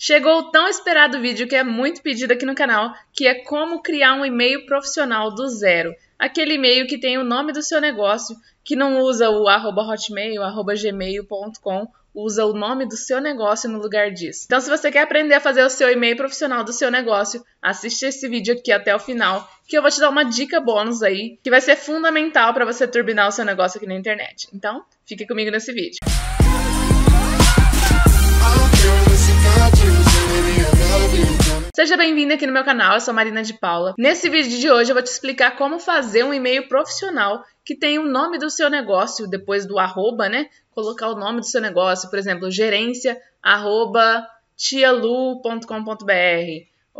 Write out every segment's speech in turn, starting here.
Chegou o tão esperado vídeo que é muito pedido aqui no canal, que é como criar um e-mail profissional do zero. Aquele e-mail que tem o nome do seu negócio, que não usa o arroba hotmail, arroba gmail.com, usa o nome do seu negócio no lugar disso. Então, se você quer aprender a fazer o seu e-mail profissional do seu negócio, assiste esse vídeo aqui até o final, que eu vou te dar uma dica bônus aí, que vai ser fundamental para você turbinar o seu negócio aqui na internet. Então, fique comigo nesse vídeo. Música Seja bem-vindo aqui no meu canal, eu sou Marina de Paula. Nesse vídeo de hoje eu vou te explicar como fazer um e-mail profissional que tem o nome do seu negócio, depois do arroba, né? Colocar o nome do seu negócio, por exemplo, gerência arroba tialu.com.br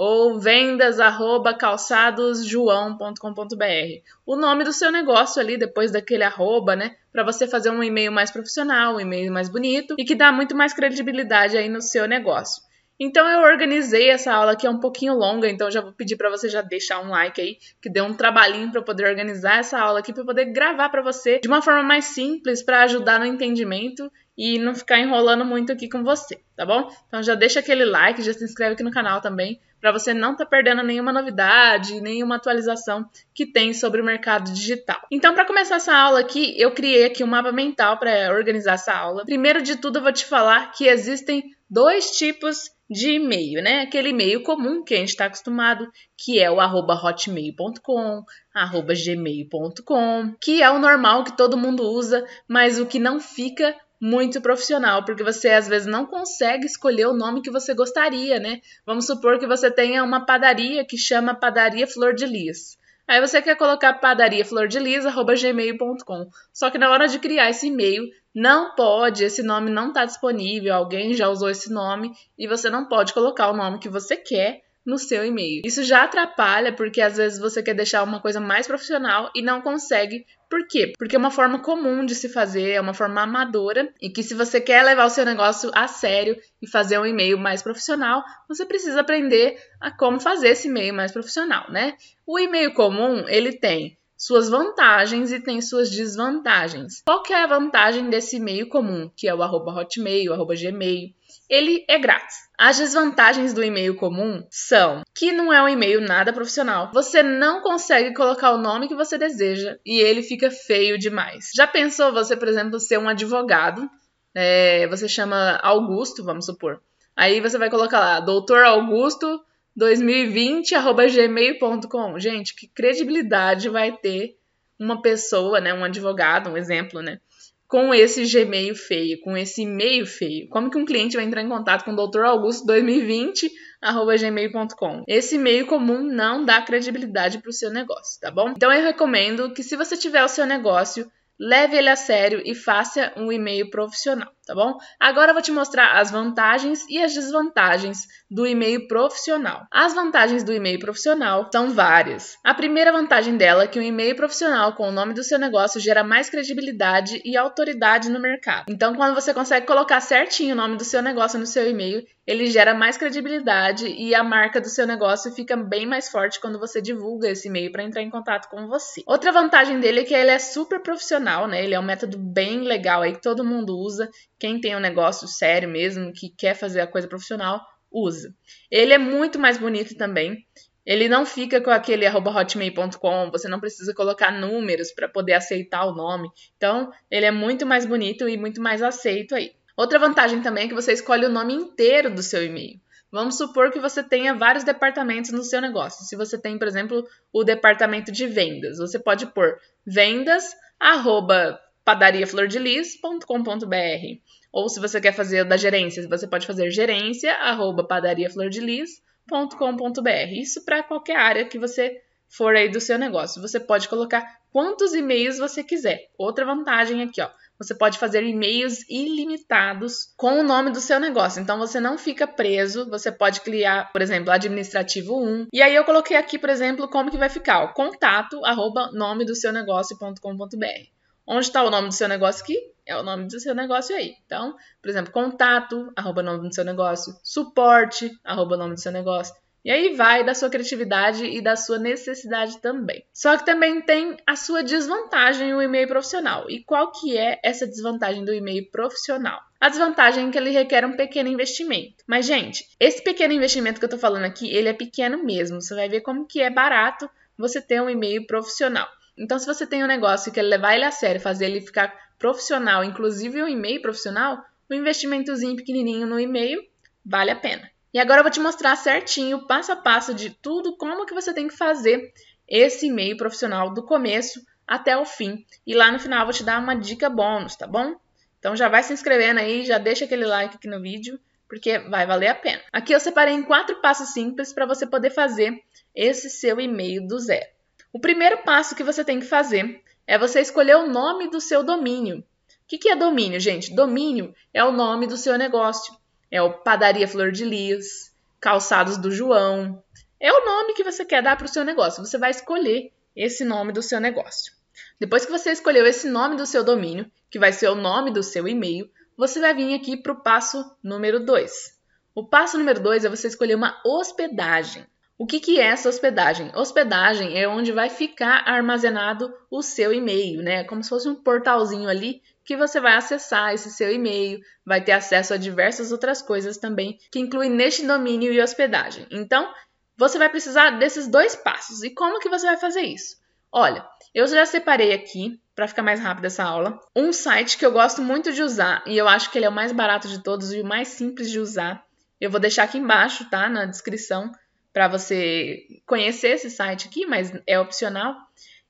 ou vendas@calçadosjoão.com.br. O nome do seu negócio ali depois daquele arroba, né, para você fazer um e-mail mais profissional, um e-mail mais bonito e que dá muito mais credibilidade aí no seu negócio. Então eu organizei essa aula que é um pouquinho longa, então já vou pedir para você já deixar um like aí, que deu um trabalhinho para poder organizar essa aula aqui para poder gravar para você de uma forma mais simples para ajudar no entendimento e não ficar enrolando muito aqui com você, tá bom? Então já deixa aquele like, já se inscreve aqui no canal também, para você não estar tá perdendo nenhuma novidade, nenhuma atualização que tem sobre o mercado digital. Então, para começar essa aula aqui, eu criei aqui um mapa mental para organizar essa aula. Primeiro de tudo, eu vou te falar que existem dois tipos de e-mail, né? Aquele e-mail comum que a gente está acostumado, que é o arroba hotmail.com, arroba gmail.com, que é o normal que todo mundo usa, mas o que não fica muito profissional, porque você às vezes não consegue escolher o nome que você gostaria, né? Vamos supor que você tenha uma padaria que chama Padaria Flor de Lis. Aí você quer colocar padaria flor de gmail.com. Só que na hora de criar esse e-mail, não pode, esse nome não está disponível, alguém já usou esse nome e você não pode colocar o nome que você quer no seu e-mail. Isso já atrapalha porque às vezes você quer deixar uma coisa mais profissional e não consegue. Por quê? Porque é uma forma comum de se fazer, é uma forma amadora e que se você quer levar o seu negócio a sério e fazer um e-mail mais profissional, você precisa aprender a como fazer esse e-mail mais profissional, né? O e-mail comum, ele tem suas vantagens e tem suas desvantagens. Qual que é a vantagem desse e-mail comum, que é o arroba hotmail, arroba gmail? ele é grátis. As desvantagens do e-mail comum são que não é um e-mail nada profissional, você não consegue colocar o nome que você deseja e ele fica feio demais. Já pensou você, por exemplo, ser um advogado? É, você chama Augusto, vamos supor. Aí você vai colocar lá, doutor Augusto 2020@gmail.com. Gente, que credibilidade vai ter uma pessoa, né, um advogado, um exemplo, né, com esse Gmail feio, com esse e-mail feio? Como que um cliente vai entrar em contato com o Dr. Augusto 2020 arroba gmail.com. Esse e-mail comum não dá credibilidade para o seu negócio, tá bom? Então eu recomendo que se você tiver o seu negócio, leve ele a sério e faça um e-mail profissional tá bom? Agora eu vou te mostrar as vantagens e as desvantagens do e-mail profissional. As vantagens do e-mail profissional são várias. A primeira vantagem dela é que o e-mail profissional com o nome do seu negócio gera mais credibilidade e autoridade no mercado. Então, quando você consegue colocar certinho o nome do seu negócio no seu e-mail, ele gera mais credibilidade e a marca do seu negócio fica bem mais forte quando você divulga esse e-mail para entrar em contato com você. Outra vantagem dele é que ele é super profissional, né? Ele é um método bem legal aí que todo mundo usa quem tem um negócio sério mesmo, que quer fazer a coisa profissional, usa. Ele é muito mais bonito também. Ele não fica com aquele hotmail.com, você não precisa colocar números para poder aceitar o nome. Então, ele é muito mais bonito e muito mais aceito aí. Outra vantagem também é que você escolhe o nome inteiro do seu e-mail. Vamos supor que você tenha vários departamentos no seu negócio. Se você tem, por exemplo, o departamento de vendas, você pode pôr vendas arroba padariaflordelis.com.br. Ou se você quer fazer da gerência, você pode fazer gerência, arroba padariaflordelis.com.br. Isso para qualquer área que você for aí do seu negócio. Você pode colocar quantos e-mails você quiser. Outra vantagem aqui, ó. Você pode fazer e-mails ilimitados com o nome do seu negócio. Então você não fica preso, você pode criar, por exemplo, administrativo 1. E aí eu coloquei aqui, por exemplo, como que vai ficar, o contato arroba nome do seu negócio.com.br onde está o nome do seu negócio aqui, é o nome do seu negócio aí. Então, por exemplo, contato, arroba nome do seu negócio, suporte, arroba nome do seu negócio. E aí vai da sua criatividade e da sua necessidade também. Só que também tem a sua desvantagem o e-mail profissional. E qual que é essa desvantagem do e-mail profissional? A desvantagem é que ele requer um pequeno investimento. Mas gente, esse pequeno investimento que eu tô falando aqui, ele é pequeno mesmo. Você vai ver como que é barato você ter um e-mail profissional. Então, se você tem um negócio que levar ele a sério, fazer ele ficar profissional, inclusive um e-mail profissional, um investimentozinho pequenininho no e-mail vale a pena. E agora eu vou te mostrar certinho, passo a passo de tudo, como que você tem que fazer esse e-mail profissional do começo até o fim. E lá no final eu vou te dar uma dica bônus, tá bom? Então já vai se inscrevendo aí, já deixa aquele like aqui no vídeo, porque vai valer a pena. Aqui eu separei em quatro passos simples para você poder fazer esse seu e-mail do zero. O primeiro passo que você tem que fazer é você escolher o nome do seu domínio. O que, que é domínio, gente? Domínio é o nome do seu negócio. É o Padaria Flor de Lis, Calçados do João. É o nome que você quer dar para o seu negócio. Você vai escolher esse nome do seu negócio. Depois que você escolheu esse nome do seu domínio, que vai ser o nome do seu e-mail, você vai vir aqui para o passo número 2. O passo número 2 é você escolher uma hospedagem. O que, que é essa hospedagem? Hospedagem é onde vai ficar armazenado o seu e-mail, né? Como se fosse um portalzinho ali que você vai acessar esse seu e-mail, vai ter acesso a diversas outras coisas também que incluem neste domínio e hospedagem. Então, você vai precisar desses dois passos. E como que você vai fazer isso? Olha, eu já separei aqui, para ficar mais rápida essa aula, um site que eu gosto muito de usar e eu acho que ele é o mais barato de todos e o mais simples de usar. Eu vou deixar aqui embaixo, tá, na descrição, para você conhecer esse site aqui, mas é opcional.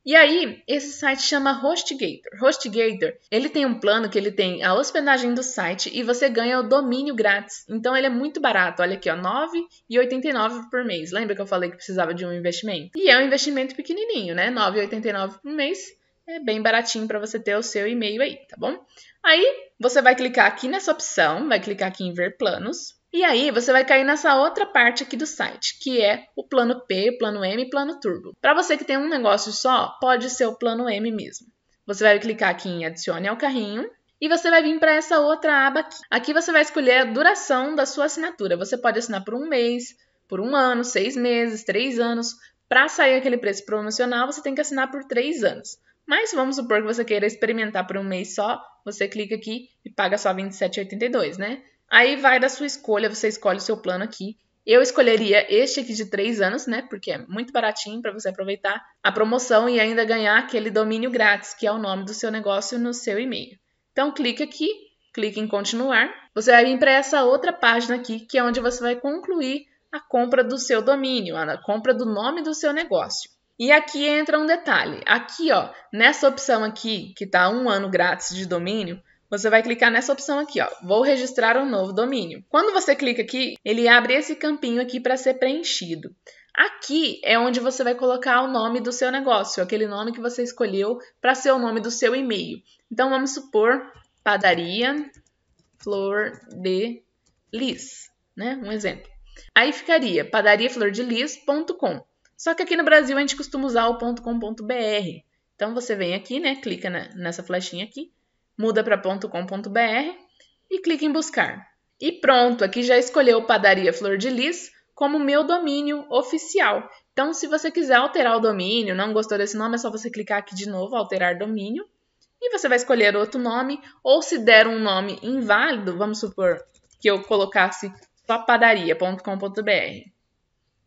E aí, esse site chama HostGator. HostGator, ele tem um plano que ele tem a hospedagem do site e você ganha o domínio grátis. Então, ele é muito barato. Olha aqui, ó, 9,89 por mês. Lembra que eu falei que precisava de um investimento? E é um investimento pequenininho, né? 9,89 por mês. É bem baratinho para você ter o seu e-mail aí, tá bom? Aí, você vai clicar aqui nessa opção, vai clicar aqui em ver planos. E aí você vai cair nessa outra parte aqui do site, que é o plano P, plano M e plano Turbo. Para você que tem um negócio só, pode ser o plano M mesmo. Você vai clicar aqui em adicione ao carrinho e você vai vir para essa outra aba aqui. Aqui você vai escolher a duração da sua assinatura. Você pode assinar por um mês, por um ano, seis meses, três anos. Para sair aquele preço promocional, você tem que assinar por três anos. Mas vamos supor que você queira experimentar por um mês só, você clica aqui e paga só R$ 27,82, né? Aí vai da sua escolha, você escolhe o seu plano aqui. Eu escolheria este aqui de 3 anos, né? Porque é muito baratinho para você aproveitar a promoção e ainda ganhar aquele domínio grátis, que é o nome do seu negócio no seu e-mail. Então clique aqui, clique em continuar. Você vai vir para essa outra página aqui, que é onde você vai concluir a compra do seu domínio, a compra do nome do seu negócio. E aqui entra um detalhe. Aqui, ó, nessa opção aqui, que está um ano grátis de domínio, você vai clicar nessa opção aqui, ó. Vou registrar um novo domínio. Quando você clica aqui, ele abre esse campinho aqui para ser preenchido. Aqui é onde você vai colocar o nome do seu negócio, aquele nome que você escolheu para ser o nome do seu e-mail. Então vamos supor padaria flor de lis, né? Um exemplo. Aí ficaria padariaflordelis.com. Só que aqui no Brasil a gente costuma usar o .com.br. Então você vem aqui, né? Clica na, nessa flechinha aqui muda para .com.br e clique em buscar. E pronto, aqui já escolheu Padaria Flor de Lis como meu domínio oficial. Então, se você quiser alterar o domínio, não gostou desse nome, é só você clicar aqui de novo, alterar domínio, e você vai escolher outro nome, ou se der um nome inválido, vamos supor que eu colocasse só padaria.com.br.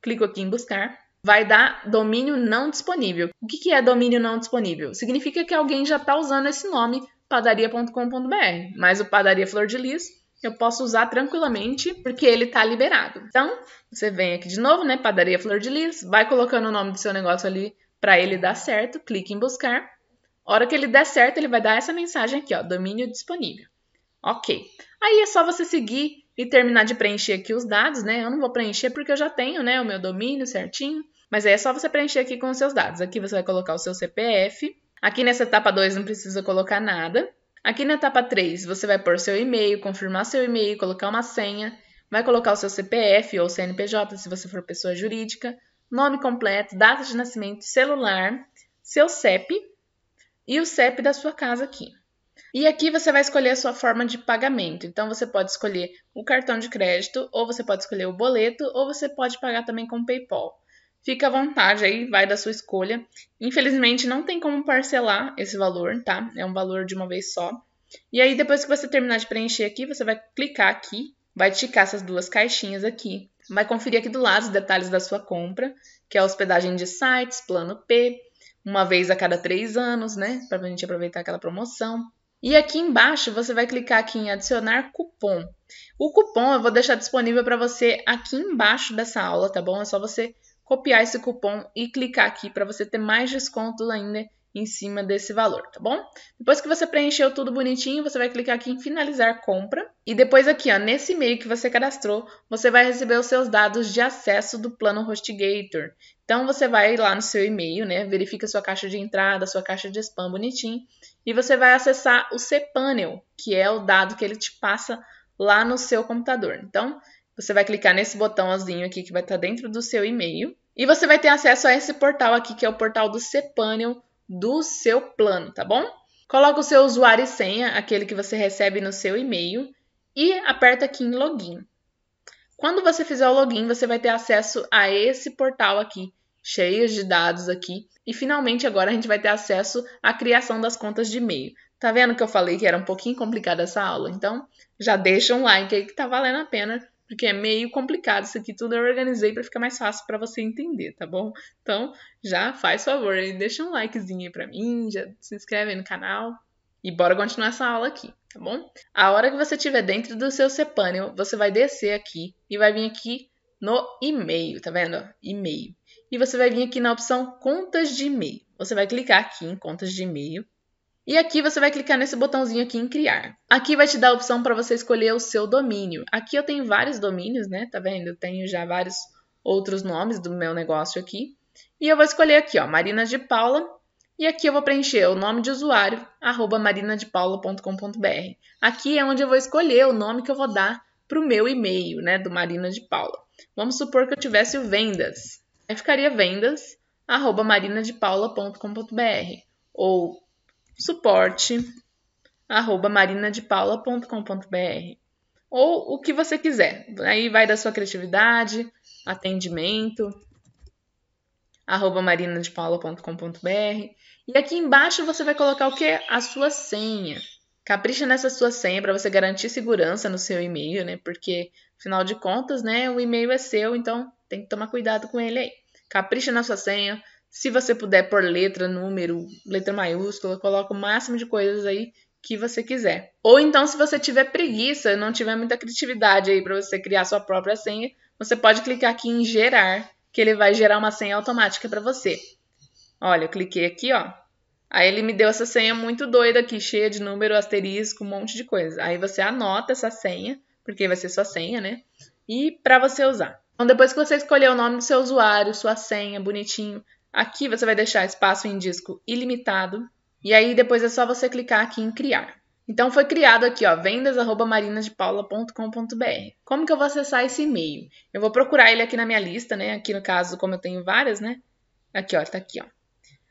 Clico aqui em buscar, vai dar domínio não disponível. O que é domínio não disponível? Significa que alguém já está usando esse nome padaria.com.br, mas o Padaria Flor de Lis eu posso usar tranquilamente porque ele está liberado. Então, você vem aqui de novo, né, Padaria Flor de Lis, vai colocando o nome do seu negócio ali para ele dar certo, clique em buscar. A hora que ele der certo, ele vai dar essa mensagem aqui, ó, domínio disponível. OK. Aí é só você seguir e terminar de preencher aqui os dados, né? Eu não vou preencher porque eu já tenho, né, o meu domínio certinho, mas aí é só você preencher aqui com os seus dados. Aqui você vai colocar o seu CPF, Aqui nessa etapa 2 não precisa colocar nada. Aqui na etapa 3, você vai pôr seu e-mail, confirmar seu e-mail, colocar uma senha, vai colocar o seu CPF ou CNPJ, se você for pessoa jurídica, nome completo, data de nascimento, celular, seu CEP e o CEP da sua casa aqui. E aqui você vai escolher a sua forma de pagamento. Então você pode escolher o cartão de crédito, ou você pode escolher o boleto, ou você pode pagar também com PayPal. Fica à vontade aí, vai da sua escolha. Infelizmente não tem como parcelar esse valor, tá? É um valor de uma vez só. E aí depois que você terminar de preencher aqui, você vai clicar aqui, vai ticar essas duas caixinhas aqui. Vai conferir aqui do lado os detalhes da sua compra, que é hospedagem de sites, plano P, uma vez a cada três anos, né? Para a gente aproveitar aquela promoção. E aqui embaixo você vai clicar aqui em adicionar cupom. O cupom eu vou deixar disponível para você aqui embaixo dessa aula, tá bom? É só você copiar esse cupom e clicar aqui para você ter mais desconto ainda em cima desse valor, tá bom? Depois que você preencheu tudo bonitinho, você vai clicar aqui em finalizar compra e depois aqui, ó, nesse e-mail que você cadastrou, você vai receber os seus dados de acesso do plano HostGator. Então você vai lá no seu e-mail, né, verifica sua caixa de entrada, sua caixa de spam bonitinho e você vai acessar o cPanel, que é o dado que ele te passa lá no seu computador. Então, você vai clicar nesse botãozinho aqui que vai estar tá dentro do seu e-mail. E você vai ter acesso a esse portal aqui, que é o portal do Cpanel do seu plano, tá bom? Coloca o seu usuário e senha, aquele que você recebe no seu e-mail, e aperta aqui em login. Quando você fizer o login, você vai ter acesso a esse portal aqui, cheio de dados aqui. E finalmente agora a gente vai ter acesso à criação das contas de e-mail. Tá vendo que eu falei que era um pouquinho complicada essa aula? Então já deixa um like aí que tá valendo a pena porque é meio complicado isso aqui tudo eu organizei para ficar mais fácil para você entender, tá bom? Então, já faz favor, e deixa um likezinho aí para mim, já se inscreve aí no canal e bora continuar essa aula aqui, tá bom? A hora que você estiver dentro do seu cPanel, você vai descer aqui e vai vir aqui no e-mail, tá vendo? E-mail. E você vai vir aqui na opção contas de e-mail. Você vai clicar aqui em contas de e-mail e aqui você vai clicar nesse botãozinho aqui em criar. Aqui vai te dar a opção para você escolher o seu domínio. Aqui eu tenho vários domínios, né? Tá vendo? Eu tenho já vários outros nomes do meu negócio aqui. E eu vou escolher aqui, ó, Marina de Paula. E aqui eu vou preencher o nome de usuário, arroba marinadepaula.com.br. Aqui é onde eu vou escolher o nome que eu vou dar para o meu e-mail, né, do Marina de Paula. Vamos supor que eu tivesse o vendas. Aí ficaria vendas, arroba marinadepaula.com.br ou suporte arroba marinadepaula.com.br ou o que você quiser. Aí vai da sua criatividade, atendimento, arroba marinadepaula.com.br e aqui embaixo você vai colocar o que? A sua senha. Capricha nessa sua senha para você garantir segurança no seu e-mail, né? Porque, afinal de contas, né, o e-mail é seu, então tem que tomar cuidado com ele aí. Capricha na sua senha, se você puder por letra, número, letra maiúscula, coloca o máximo de coisas aí que você quiser. Ou então, se você tiver preguiça, não tiver muita criatividade aí para você criar sua própria senha, você pode clicar aqui em gerar, que ele vai gerar uma senha automática para você. Olha, eu cliquei aqui, ó. Aí ele me deu essa senha muito doida aqui, cheia de número, asterisco, um monte de coisa. Aí você anota essa senha, porque vai ser sua senha, né? E para você usar. Então, depois que você escolher o nome do seu usuário, sua senha, bonitinho, Aqui você vai deixar espaço em disco ilimitado. E aí depois é só você clicar aqui em criar. Então foi criado aqui, ó, vendas@marinasdepaula.com.br. Como que eu vou acessar esse e-mail? Eu vou procurar ele aqui na minha lista, né? Aqui no caso, como eu tenho várias, né? Aqui, ó, tá aqui, ó.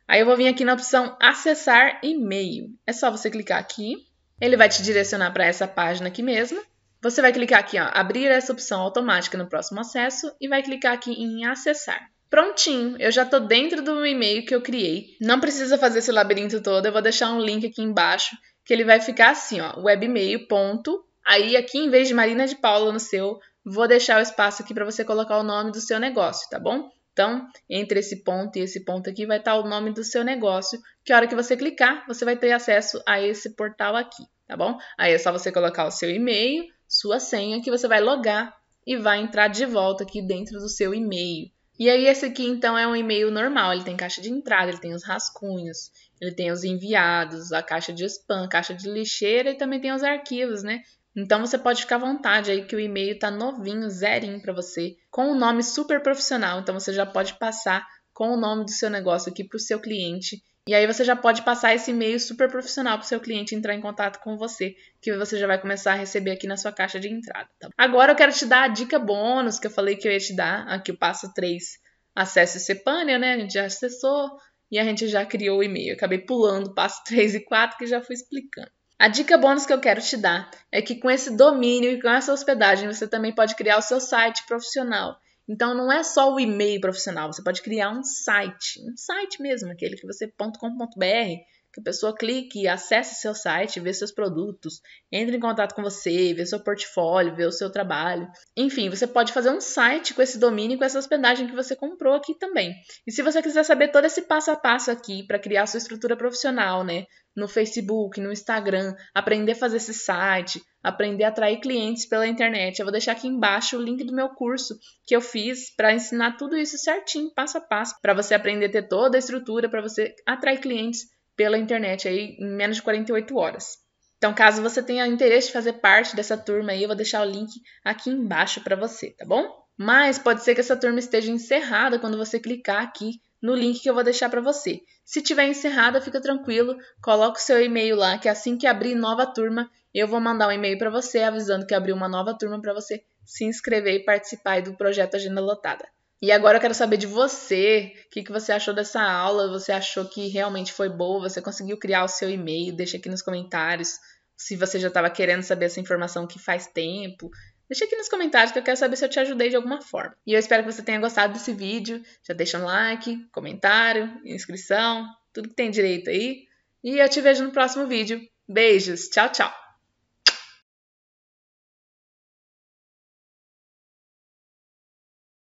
Aí eu vou vir aqui na opção acessar e-mail. É só você clicar aqui. Ele vai te direcionar para essa página aqui mesmo. Você vai clicar aqui, ó, abrir essa opção automática no próximo acesso e vai clicar aqui em acessar. Prontinho, eu já tô dentro do e-mail que eu criei. Não precisa fazer esse labirinto todo, eu vou deixar um link aqui embaixo, que ele vai ficar assim, ó, webmail. Ponto. Aí aqui em vez de Marina de Paula no seu, vou deixar o espaço aqui para você colocar o nome do seu negócio, tá bom? Então, entre esse ponto e esse ponto aqui vai estar tá o nome do seu negócio, que a hora que você clicar, você vai ter acesso a esse portal aqui, tá bom? Aí é só você colocar o seu e-mail, sua senha, que você vai logar e vai entrar de volta aqui dentro do seu e-mail. E aí, esse aqui, então, é um e-mail normal. Ele tem caixa de entrada, ele tem os rascunhos, ele tem os enviados, a caixa de spam, caixa de lixeira e também tem os arquivos, né? Então você pode ficar à vontade aí que o e-mail tá novinho, zerinho para você, com o um nome super profissional. Então você já pode passar com o nome do seu negócio aqui para o seu cliente e aí você já pode passar esse e-mail super profissional para o seu cliente entrar em contato com você, que você já vai começar a receber aqui na sua caixa de entrada. Tá? Agora eu quero te dar a dica bônus que eu falei que eu ia te dar, aqui o passo 3. Acesse o Cepania, né? A gente já acessou e a gente já criou o e-mail. Eu acabei pulando o passo 3 e 4 que já fui explicando. A dica bônus que eu quero te dar é que com esse domínio e com essa hospedagem você também pode criar o seu site profissional. Então não é só o e-mail profissional, você pode criar um site, um site mesmo, aquele que você .com.br, que a pessoa clique, acesse seu site, veja seus produtos, entre em contato com você, veja seu portfólio, veja o seu trabalho. Enfim, você pode fazer um site com esse domínio, com essa hospedagem que você comprou aqui também. E se você quiser saber todo esse passo a passo aqui para criar sua estrutura profissional, né, no Facebook, no Instagram, aprender a fazer esse site, aprender a atrair clientes pela internet. Eu vou deixar aqui embaixo o link do meu curso que eu fiz para ensinar tudo isso certinho, passo a passo, para você aprender a ter toda a estrutura para você atrair clientes pela internet aí em menos de 48 horas. Então, caso você tenha interesse de fazer parte dessa turma aí, eu vou deixar o link aqui embaixo para você, tá bom? Mas pode ser que essa turma esteja encerrada quando você clicar aqui no link que eu vou deixar para você. Se tiver encerrada, fica tranquilo, coloca o seu e-mail lá, que assim que abrir nova turma, eu vou mandar um e-mail para você avisando que abriu uma nova turma para você se inscrever e participar do projeto Agenda Lotada. E agora eu quero saber de você, o que, que você achou dessa aula, você achou que realmente foi boa, você conseguiu criar o seu e-mail, deixa aqui nos comentários se você já estava querendo saber essa informação que faz tempo, Deixa aqui nos comentários que eu quero saber se eu te ajudei de alguma forma. E eu espero que você tenha gostado desse vídeo. Já deixa um like, comentário, inscrição, tudo que tem direito aí. E eu te vejo no próximo vídeo. Beijos, tchau, tchau!